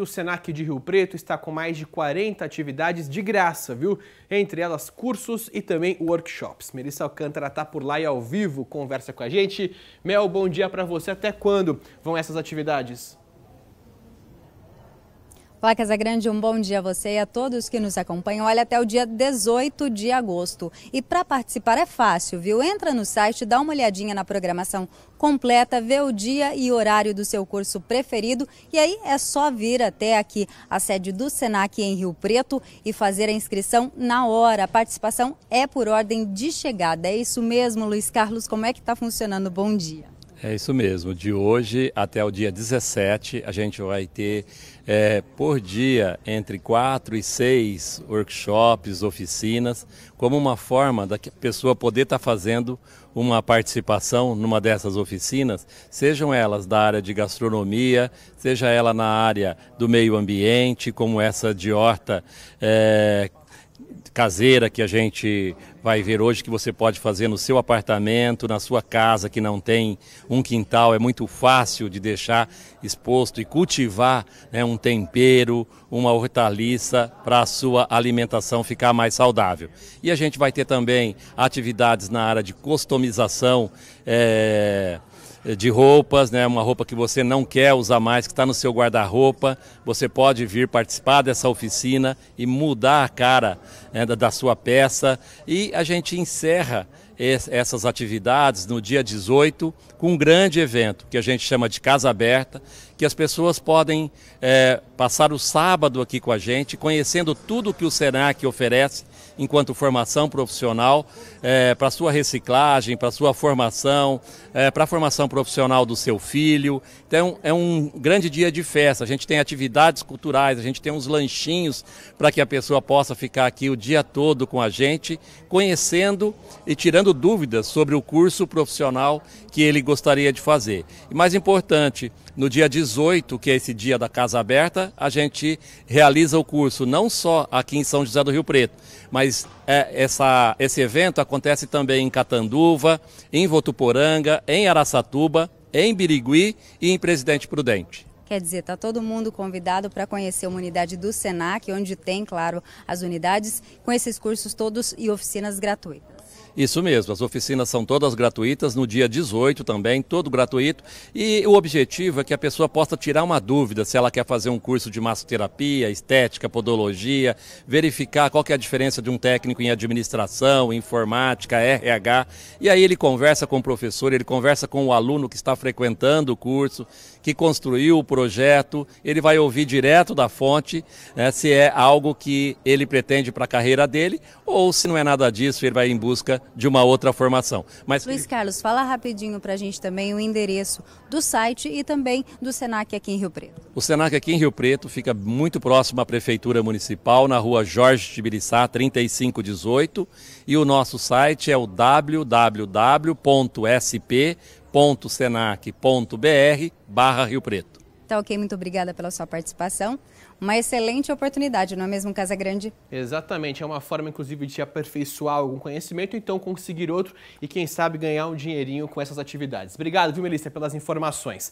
O Senac de Rio Preto está com mais de 40 atividades de graça, viu? Entre elas cursos e também workshops. Melissa Alcântara está por lá e ao vivo conversa com a gente. Mel, bom dia para você. Até quando vão essas atividades? Olá, Casagrande, é um bom dia a você e a todos que nos acompanham. Olha, até o dia 18 de agosto. E para participar é fácil, viu? Entra no site, dá uma olhadinha na programação completa, vê o dia e horário do seu curso preferido e aí é só vir até aqui a sede do Senac em Rio Preto e fazer a inscrição na hora. A participação é por ordem de chegada. É isso mesmo, Luiz Carlos, como é que está funcionando? Bom dia. É isso mesmo. De hoje até o dia 17, a gente vai ter é, por dia entre quatro e seis workshops, oficinas, como uma forma da pessoa poder estar tá fazendo uma participação numa dessas oficinas, sejam elas da área de gastronomia, seja ela na área do meio ambiente, como essa de horta. É, caseira que a gente vai ver hoje que você pode fazer no seu apartamento, na sua casa que não tem um quintal, é muito fácil de deixar exposto e cultivar né, um tempero, uma hortaliça para a sua alimentação ficar mais saudável. E a gente vai ter também atividades na área de customização. É eh, de roupas, né? uma roupa que você não quer usar mais, que está no seu guarda-roupa. Você pode vir participar dessa oficina e mudar a cara né, da, da sua peça. E a gente encerra essas atividades no dia 18 com um grande evento que a gente chama de Casa Aberta, que as pessoas podem é, passar o sábado aqui com a gente, conhecendo tudo que o Senac oferece enquanto formação profissional, é, para sua reciclagem, para sua formação, é, para a formação profissional do seu filho. Então é um grande dia de festa. A gente tem atividades culturais, a gente tem uns lanchinhos para que a pessoa possa ficar aqui o dia todo com a gente, conhecendo e tirando dúvidas sobre o curso profissional que ele gostaria de fazer. E mais importante, no dia 18, que é esse dia da Casa Aberta, a gente realiza o curso não só aqui em São José do Rio Preto, mas é, essa, esse evento acontece também em Catanduva, em Votuporanga, em Araçatuba, em Birigui e em Presidente Prudente. Quer dizer, está todo mundo convidado para conhecer uma unidade do SENAC, onde tem, claro, as unidades, com esses cursos todos e oficinas gratuitas. Isso mesmo, as oficinas são todas gratuitas, no dia 18 também, todo gratuito. E o objetivo é que a pessoa possa tirar uma dúvida se ela quer fazer um curso de massoterapia, estética, podologia, verificar qual que é a diferença de um técnico em administração, informática, RH. E aí ele conversa com o professor, ele conversa com o aluno que está frequentando o curso, que construiu o projeto, ele vai ouvir direto da fonte né, se é algo que ele pretende para a carreira dele ou se não é nada disso, ele vai em busca de uma outra formação. Mas Luiz Carlos, fala rapidinho para a gente também o endereço do site e também do Senac aqui em Rio Preto. O Senac aqui em Rio Preto fica muito próximo à Prefeitura Municipal, na rua Jorge Tibiriçá, 3518. E o nosso site é o www.sp.senac.br barra Rio Preto. Tá ok, muito obrigada pela sua participação. Uma excelente oportunidade, não é mesmo, Casa Grande? Exatamente, é uma forma, inclusive, de aperfeiçoar algum conhecimento, então conseguir outro e, quem sabe, ganhar um dinheirinho com essas atividades. Obrigado, viu, Melissa, pelas informações.